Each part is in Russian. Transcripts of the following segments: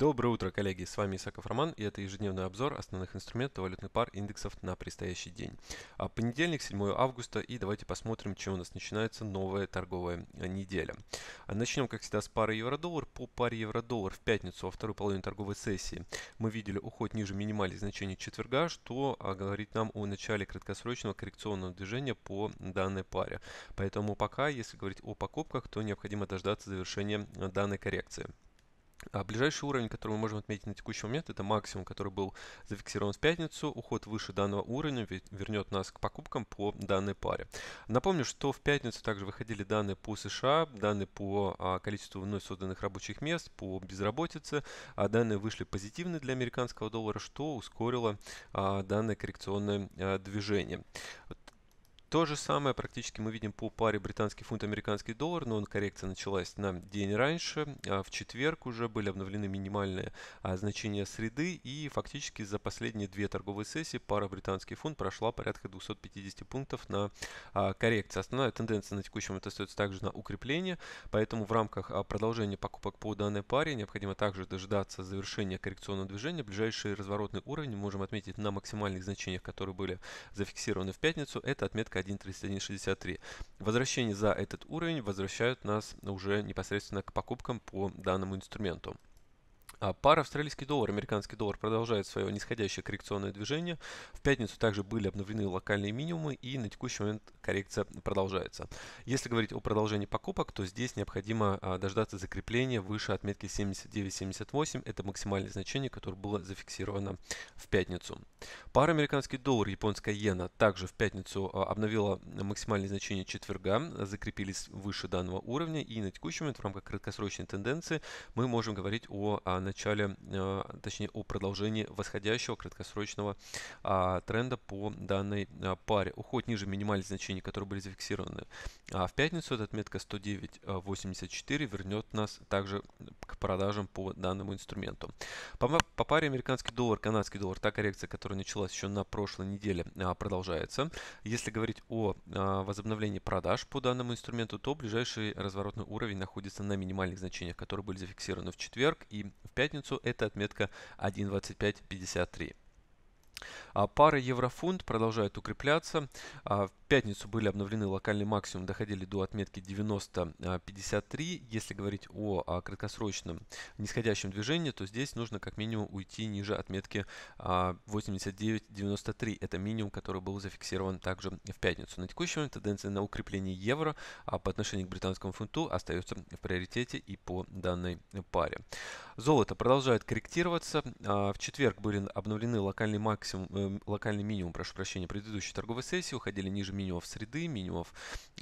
Доброе утро, коллеги! С вами Исаков Роман и это ежедневный обзор основных инструментов валютных пар индексов на предстоящий день. А, понедельник, 7 августа и давайте посмотрим, чем у нас начинается новая торговая а, неделя. А, начнем, как всегда, с пары евро-доллар. По паре евро-доллар в пятницу во второй половине торговой сессии мы видели уход ниже минимальных значений четверга, что говорит нам о начале краткосрочного коррекционного движения по данной паре. Поэтому пока, если говорить о покупках, то необходимо дождаться завершения данной коррекции. А ближайший уровень, который мы можем отметить на текущий момент, это максимум, который был зафиксирован в пятницу. Уход выше данного уровня вернет нас к покупкам по данной паре. Напомню, что в пятницу также выходили данные по США, данные по а, количеству вновь созданных рабочих мест, по безработице. А данные вышли позитивные для американского доллара, что ускорило а, данное коррекционное а, движение. То же самое практически мы видим по паре британский фунт американский доллар, но он коррекция началась на день раньше. А в четверг уже были обновлены минимальные а, значения среды и фактически за последние две торговые сессии пара британский фунт прошла порядка 250 пунктов на а, коррекции. Основная тенденция на текущем это остается также на укрепление, поэтому в рамках продолжения покупок по данной паре необходимо также дожидаться завершения коррекционного движения. Ближайший разворотный уровень можем отметить на максимальных значениях, которые были зафиксированы в пятницу. Это отметка 1.31.63. Возвращение за этот уровень возвращают нас уже непосредственно к покупкам по данному инструменту. А пара австралийский доллар, американский доллар продолжает свое нисходящее коррекционное движение. В пятницу также были обновлены локальные минимумы и на текущий момент коррекция продолжается. Если говорить о продолжении покупок, то здесь необходимо а, дождаться закрепления выше отметки 79.78. Это максимальное значение, которое было зафиксировано в пятницу. Пара американский доллар, японская иена также в пятницу а, обновила максимальное значение четверга, закрепились выше данного уровня и на текущий момент в рамках краткосрочной тенденции мы можем говорить о начале, а, точнее о продолжении восходящего краткосрочного а, тренда по данной а, паре. Уход ниже минимальных значений, которые были зафиксированы в пятницу, это отметка 109.84 вернет нас также к продажам по данному инструменту. По, по паре американский доллар, канадский доллар, та коррекция, которая началась еще на прошлой неделе, а, продолжается. Если говорить о а, возобновлении продаж по данному инструменту, то ближайший разворотный уровень находится на минимальных значениях, которые были зафиксированы в четверг и в пятницу. Это отметка 1.2553. А, пары еврофунт продолжают укрепляться. А, в пятницу были обновлены локальные максимумы, доходили до отметки 90.53. А, Если говорить о краткосрочном нисходящем движении, то здесь нужно как минимум уйти ниже отметки 89.93. Это минимум, который был зафиксирован также в пятницу. На текущий момент тенденция на укрепление евро по отношению к британскому фунту остается в приоритете и по данной паре. Золото продолжает корректироваться. В четверг были обновлены локальные максимумы максимум, эм, локальный минимум, прошу прощения, предыдущей торговой сессии, уходили ниже минимумов среды, минимумов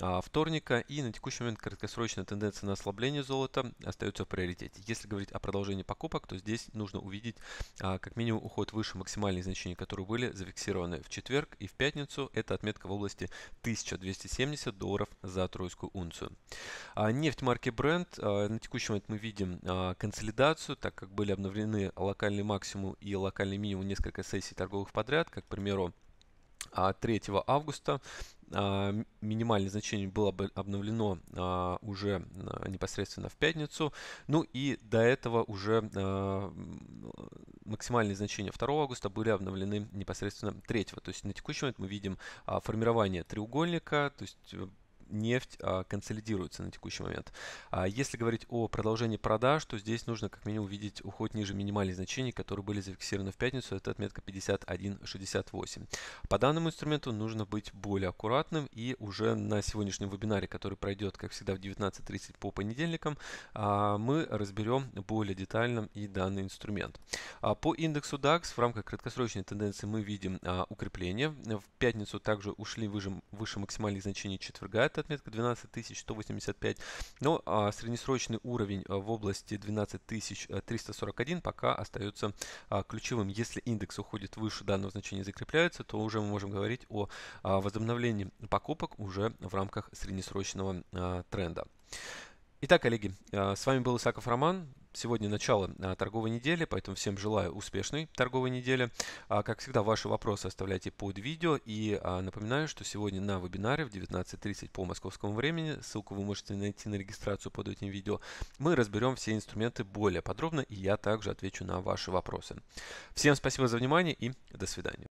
а, вторника, и на текущий момент краткосрочная тенденция на ослабление золота остается в приоритете. Если говорить о продолжении покупок, то здесь нужно увидеть а, как минимум уход выше максимальных значений, которые были зафиксированы в четверг и в пятницу. Это отметка в области 1270 долларов за тройскую унцию. А, нефть марки Brent. А, на текущий момент мы видим а, консолидацию, так как были обновлены локальный максимум и локальный минимум несколько сессий торговых торговых подряд, как, к примеру, 3 а, августа а, минимальное значение было бы обновлено а, уже непосредственно в пятницу. Ну и до этого уже максимальные значения 2 августа были обновлены непосредственно 3. То есть на текущий момент мы видим формирование треугольника, то есть э, нефть а, консолидируется на текущий момент. А если говорить о продолжении продаж, то здесь нужно как минимум увидеть уход ниже минимальных значений, которые были зафиксированы в пятницу. Это отметка 51.68. По данному инструменту нужно быть более аккуратным и уже на сегодняшнем вебинаре, который пройдет, как всегда, в 19.30 по понедельникам, а, мы разберем более детально и данный инструмент. По индексу DAX в рамках краткосрочной тенденции мы видим укрепление. В пятницу также ушли выше, выше максимальных значений четверга. Это это отметка 12185. Но а, среднесрочный уровень а, в области 12341 э, пока остается а, ключевым. Если индекс уходит выше данного значения и закрепляется, то уже мы можем говорить о а, возобновлении покупок уже в рамках среднесрочного а, тренда. Итак, коллеги, э, с вами был Исаков Роман. Сегодня начало э, торговой недели, поэтому всем желаю успешной торговой недели. А, как всегда, ваши вопросы оставляйте под видео. И а, напоминаю, что сегодня на вебинаре в 19.30 по московскому времени, ссылку вы можете найти на регистрацию под этим видео, мы разберем все инструменты более подробно, и я также отвечу на ваши вопросы. Всем спасибо за внимание и до свидания.